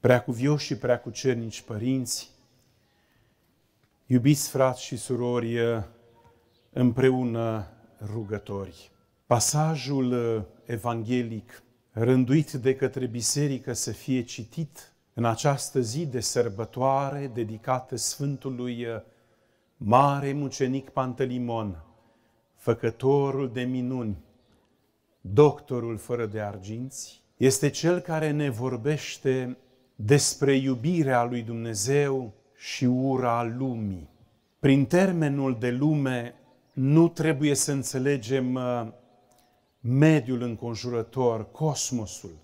preacuvioși și preacucernici părinți, iubiți frați și surori, eh, împreună rugători. Pasajul eh, evanghelic rânduit de către biserică să fie citit în această zi de sărbătoare dedicată Sfântului eh, Mare Mucenic Pantelimon, făcătorul de minuni, doctorul fără de arginți, este cel care ne vorbește despre iubirea lui Dumnezeu și ura lumii. Prin termenul de lume nu trebuie să înțelegem uh, mediul înconjurător, cosmosul,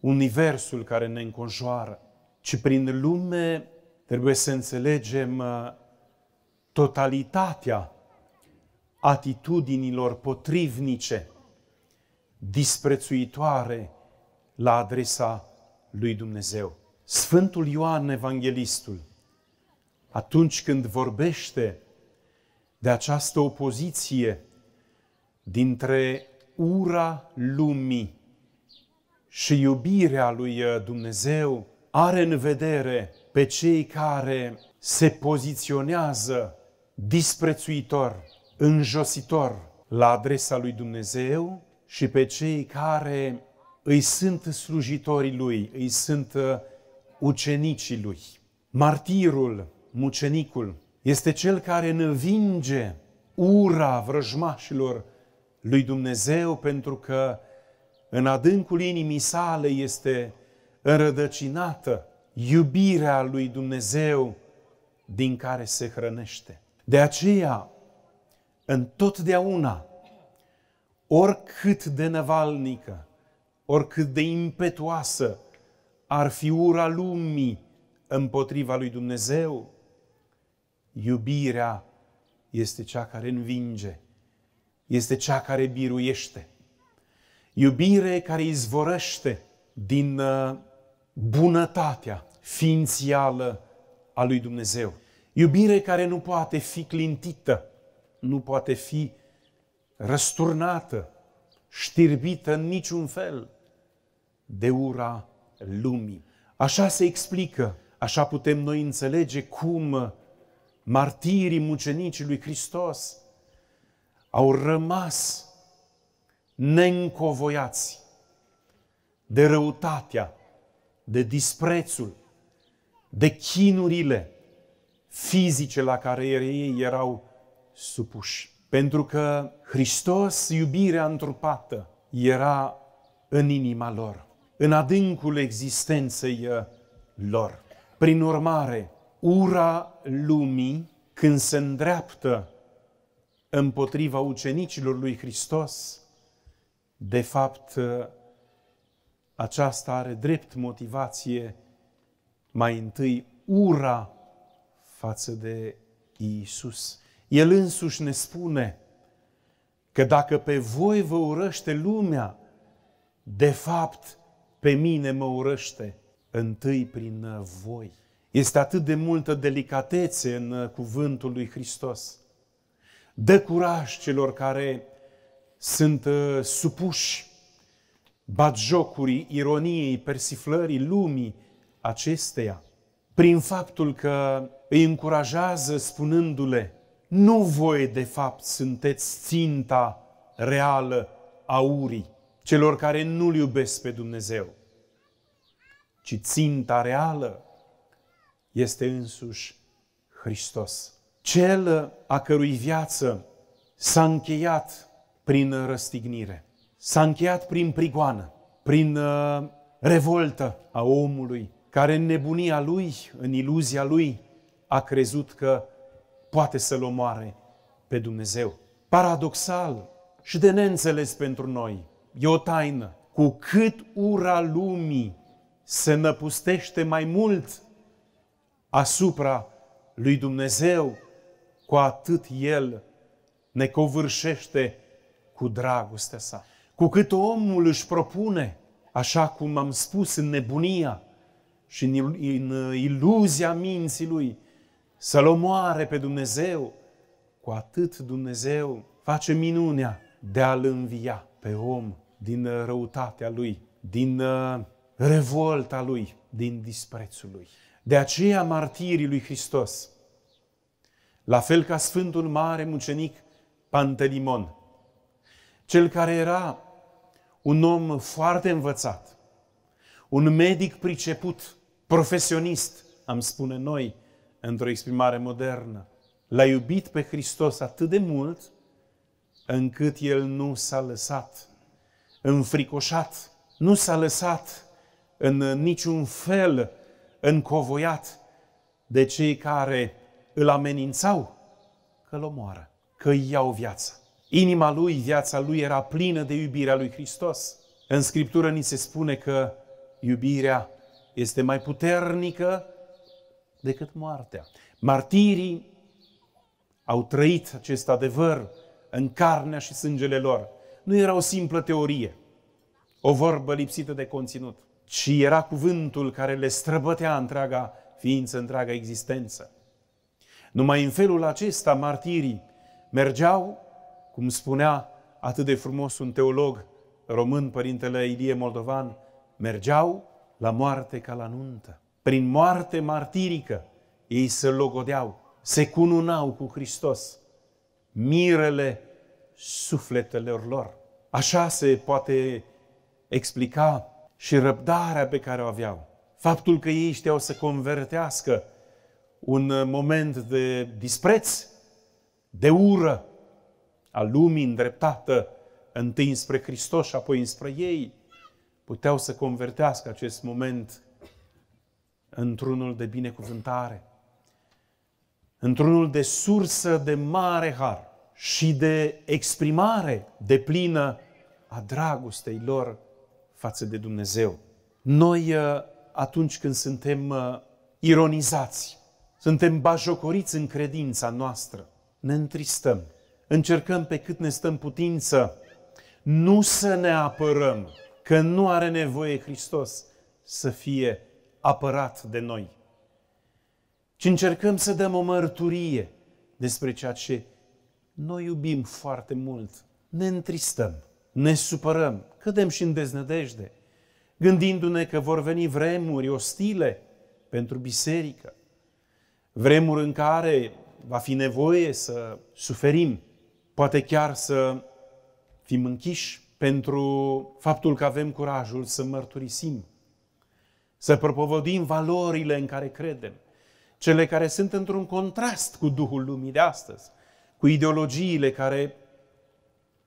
universul care ne înconjoară, ci prin lume trebuie să înțelegem uh, totalitatea atitudinilor potrivnice, disprețuitoare la adresa lui Dumnezeu. Sfântul Ioan Evanghelistul, atunci când vorbește de această opoziție dintre ura lumii și iubirea lui Dumnezeu, are în vedere pe cei care se poziționează disprețuitor, înjositor la adresa lui Dumnezeu și pe cei care îi sunt slujitorii lui, îi sunt uh, ucenicii lui. Martirul, mucenicul, este cel care învinge ura vrăjmașilor lui Dumnezeu pentru că în adâncul inimii sale este înrădăcinată iubirea lui Dumnezeu din care se hrănește. De aceea, întotdeauna, oricât de năvalnică oricât de impetuoasă ar fi ura lumii împotriva lui Dumnezeu, iubirea este cea care învinge, este cea care biruiește. Iubire care izvorăște din uh, bunătatea ființială a lui Dumnezeu. Iubire care nu poate fi clintită, nu poate fi răsturnată, știrbită în niciun fel de ura lumii. Așa se explică, așa putem noi înțelege cum martirii mucenicii lui Hristos au rămas neîncovoiați de răutatea, de disprețul, de chinurile fizice la care ei erau supuși. Pentru că Hristos, iubirea întrupată, era în inima lor, în adâncul existenței uh, lor. Prin urmare, ura lumii, când se îndreaptă împotriva ucenicilor lui Hristos, de fapt, uh, aceasta are drept motivație mai întâi ura față de Iisus. El însuși ne spune că dacă pe voi vă urăște lumea, de fapt pe mine mă urăște întâi prin voi. Este atât de multă delicatețe în cuvântul lui Hristos. Dă curaj celor care sunt uh, supuși batjocurii, ironiei, persiflării lumii acesteia, prin faptul că îi încurajează spunându-le nu voi de fapt sunteți ținta reală a urii celor care nu-L iubesc pe Dumnezeu, ci ținta reală este însuși Hristos. Cel a cărui viață s-a încheiat prin răstignire, s-a încheiat prin prigoană, prin uh, revoltă a omului care în nebunia lui, în iluzia lui, a crezut că poate să-L omoare pe Dumnezeu. Paradoxal și de neînțeles pentru noi, e o taină. Cu cât ura lumii se năpustește mai mult asupra lui Dumnezeu, cu atât El ne covârșește cu dragostea sa. Cu cât omul își propune, așa cum am spus, în nebunia și în iluzia minții lui, să-L omoare pe Dumnezeu, cu atât Dumnezeu face minunea de a-L învia pe om din uh, răutatea lui, din uh, revolta lui, din disprețul lui. De aceea martirii lui Hristos, la fel ca Sfântul Mare Mucenic Pantelimon, cel care era un om foarte învățat, un medic priceput, profesionist, am spune noi, într-o exprimare modernă, l-a iubit pe Hristos atât de mult încât el nu s-a lăsat înfricoșat, nu s-a lăsat în niciun fel încovoiat de cei care îl amenințau că îl omoară, că îi iau viața. Inima lui, viața lui era plină de iubirea lui Hristos. În Scriptură ni se spune că iubirea este mai puternică decât moartea. Martirii au trăit acest adevăr în carnea și sângele lor. Nu era o simplă teorie, o vorbă lipsită de conținut, ci era cuvântul care le străbătea întreaga ființă, întreaga existență. Numai în felul acesta martirii mergeau, cum spunea atât de frumos un teolog român, părintele Ilie Moldovan, mergeau la moarte ca la nuntă prin moarte martirică, ei se logodeau, se cununau cu Hristos. Mirele sufletelor lor. Așa se poate explica și răbdarea pe care o aveau. Faptul că ei știau să convertească un moment de dispreț, de ură a lumii îndreptată întâi înspre Hristos și apoi înspre ei, puteau să convertească acest moment într-unul de binecuvântare, într-unul de sursă de mare har și de exprimare de plină a dragostei lor față de Dumnezeu. Noi, uh, atunci când suntem uh, ironizați, suntem bajocoriți în credința noastră, ne întristăm, încercăm pe cât ne stăm putință, nu să ne apărăm, că nu are nevoie Hristos să fie apărat de noi, ci încercăm să dăm o mărturie despre ceea ce noi iubim foarte mult. Ne întristăm, ne supărăm, cădem și în deznădejde, gândindu-ne că vor veni vremuri ostile pentru biserică, vremuri în care va fi nevoie să suferim, poate chiar să fim închiși pentru faptul că avem curajul să mărturisim să propovădim valorile în care credem, cele care sunt într-un contrast cu Duhul lumii de astăzi, cu ideologiile care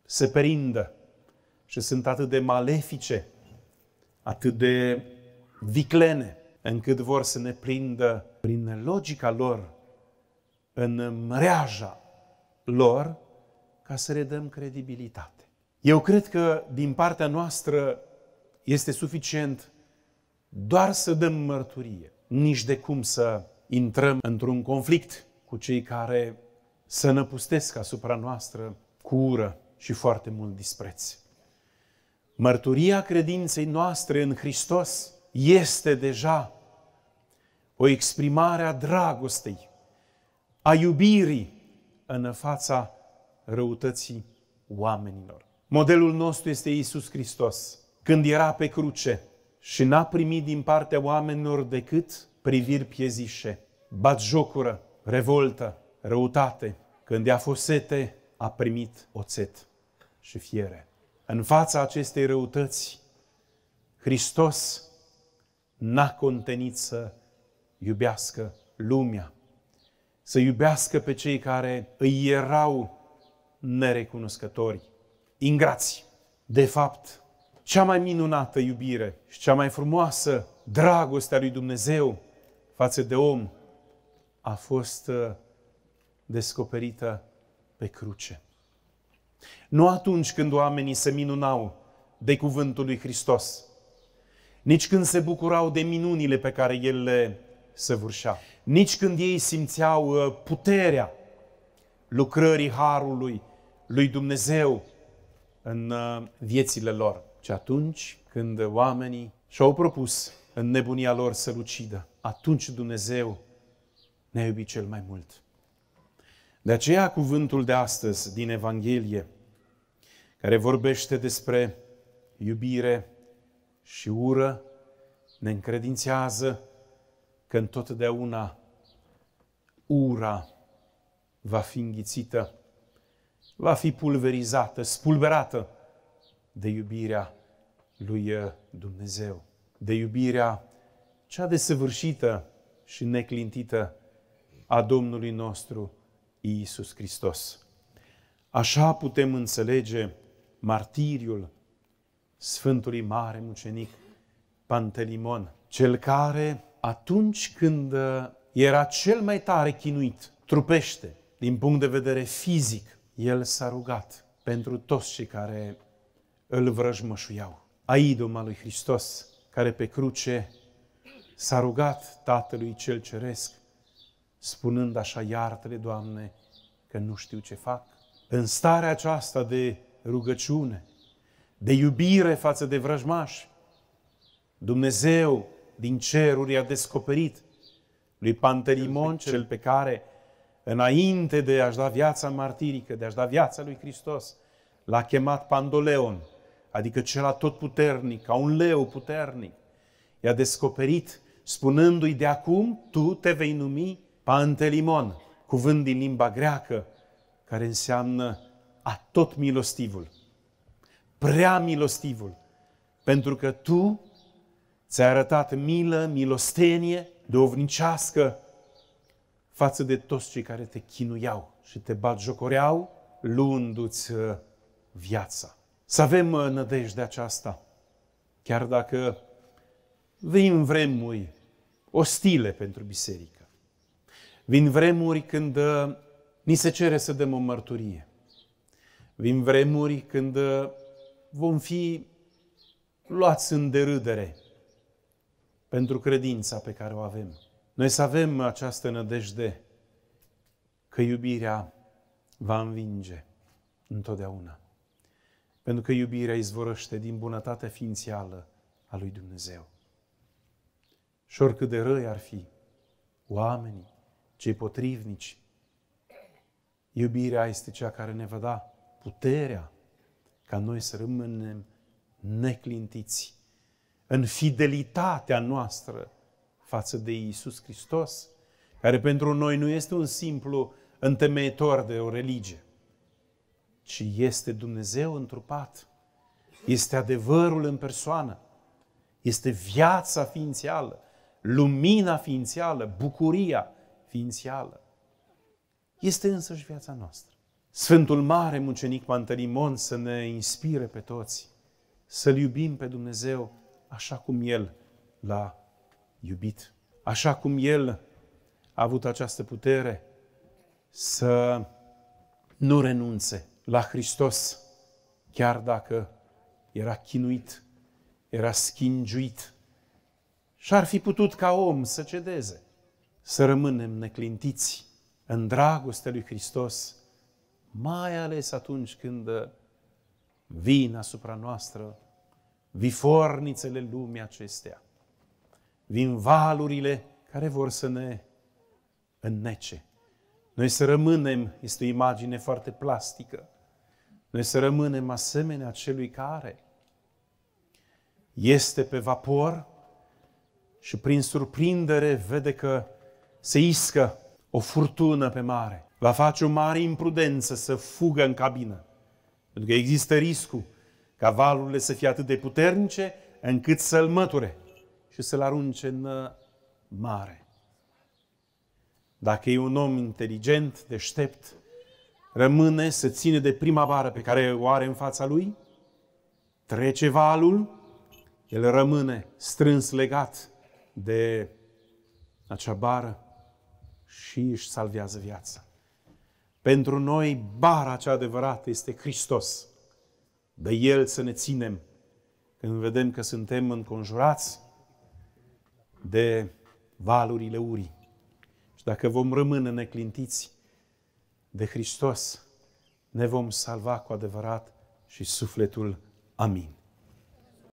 se perindă și sunt atât de malefice, atât de viclene, încât vor să ne prindă prin logica lor, în mreaja lor, ca să redăm credibilitate. Eu cred că din partea noastră este suficient doar să dăm mărturie, nici de cum să intrăm într-un conflict cu cei care să năpustesc asupra noastră cu ură și foarte mult dispreț. Mărturia credinței noastre în Hristos este deja o exprimare a dragostei, a iubirii în fața răutății oamenilor. Modelul nostru este Isus Hristos. Când era pe cruce, și n-a primit din partea oamenilor decât priviri piezișe, batjocură, revoltă, răutate. Când i-a fost sete, a primit oțet și fiere. În fața acestei răutăți, Hristos n-a contenit să iubească lumea, să iubească pe cei care îi erau nerecunoscători, ingrați. De fapt, cea mai minunată iubire și cea mai frumoasă dragoste a lui Dumnezeu față de om a fost uh, descoperită pe cruce. Nu atunci când oamenii se minunau de cuvântul lui Hristos, nici când se bucurau de minunile pe care El le săvârșea, nici când ei simțeau uh, puterea lucrării Harului lui Dumnezeu în uh, viețile lor. Și atunci când oamenii și-au propus în nebunia lor să-L ucidă, atunci Dumnezeu ne-a iubit cel mai mult. De aceea cuvântul de astăzi din Evanghelie, care vorbește despre iubire și ură, ne încredințează că întotdeauna ura va fi înghițită, va fi pulverizată, spulberată de iubirea lui uh, Dumnezeu, de iubirea cea desăvârșită și neclintită a Domnului nostru Iisus Hristos. Așa putem înțelege martiriul Sfântului Mare Mucenic Pantelimon, cel care atunci când uh, era cel mai tare chinuit, trupește, din punct de vedere fizic, el s-a rugat pentru toți cei care îl vrăjmășuiau a idoma lui Hristos, care pe cruce s-a rugat Tatălui Cel Ceresc, spunând așa, iartă-le, Doamne, că nu știu ce fac. În starea aceasta de rugăciune, de iubire față de vrăjmași, Dumnezeu din ceruri a descoperit lui Pantelimon, cel pe care, înainte de a-și da viața martirică, de a-și da viața lui Hristos, l-a chemat Pandoleon, adică cel atotputernic, ca un leu puternic, i-a descoperit spunându-i de acum tu te vei numi Pantelimon, cuvânt din limba greacă care înseamnă a tot milostivul, prea milostivul, pentru că tu ți-ai arătat milă, milostenie, dovnicească față de toți cei care te chinuiau și te batjocoreau, luându-ți uh, viața. Să avem uh, nădejde aceasta, chiar dacă vin vremuri ostile pentru biserică. Vin vremuri când uh, ni se cere să dăm o mărturie. Vin vremuri când uh, vom fi luați în derâdere pentru credința pe care o avem. Noi să avem această nădejde că iubirea va învinge întotdeauna. Pentru că iubirea izvorăște din bunătatea ființială a lui Dumnezeu. Și oricât de răi ar fi oamenii, cei potrivnici, iubirea este cea care ne va da puterea ca noi să rămânem neclintiți în fidelitatea noastră față de Iisus Hristos, care pentru noi nu este un simplu întemeitor de o religie, ci este Dumnezeu întrupat. Este adevărul în persoană. Este viața ființială, lumina ființială, bucuria ființială. Este însăși viața noastră. Sfântul Mare Mucenic Pantelimon să ne inspire pe toți să-L iubim pe Dumnezeu așa cum El l-a iubit. Așa cum El a avut această putere să nu renunțe la Hristos, chiar dacă era chinuit, era schingiuit și ar fi putut ca om să cedeze, să rămânem neclintiți în dragostea lui Hristos, mai ales atunci când uh, vin asupra noastră vifornițele lumii acestea, vin valurile care vor să ne înnece. Noi să rămânem, este o imagine foarte plastică, noi să rămânem asemenea celui care este pe vapor și prin surprindere vede că se iscă o furtună pe mare. Va face o mare imprudență să fugă în cabină. Pentru că există riscul ca valurile să fie atât de puternice încât să-l măture și să-l arunce în uh, mare. Dacă e un om inteligent, deștept, rămâne să ține de prima bară pe care o are în fața lui, trece valul, el rămâne strâns legat de acea bară și își salvează viața. Pentru noi, bara cea adevărată este Hristos. De El să ne ținem când vedem că suntem înconjurați de valurile urii. Și dacă vom rămâne neclintiți, de Hristos ne vom salva cu adevărat și sufletul. Amin.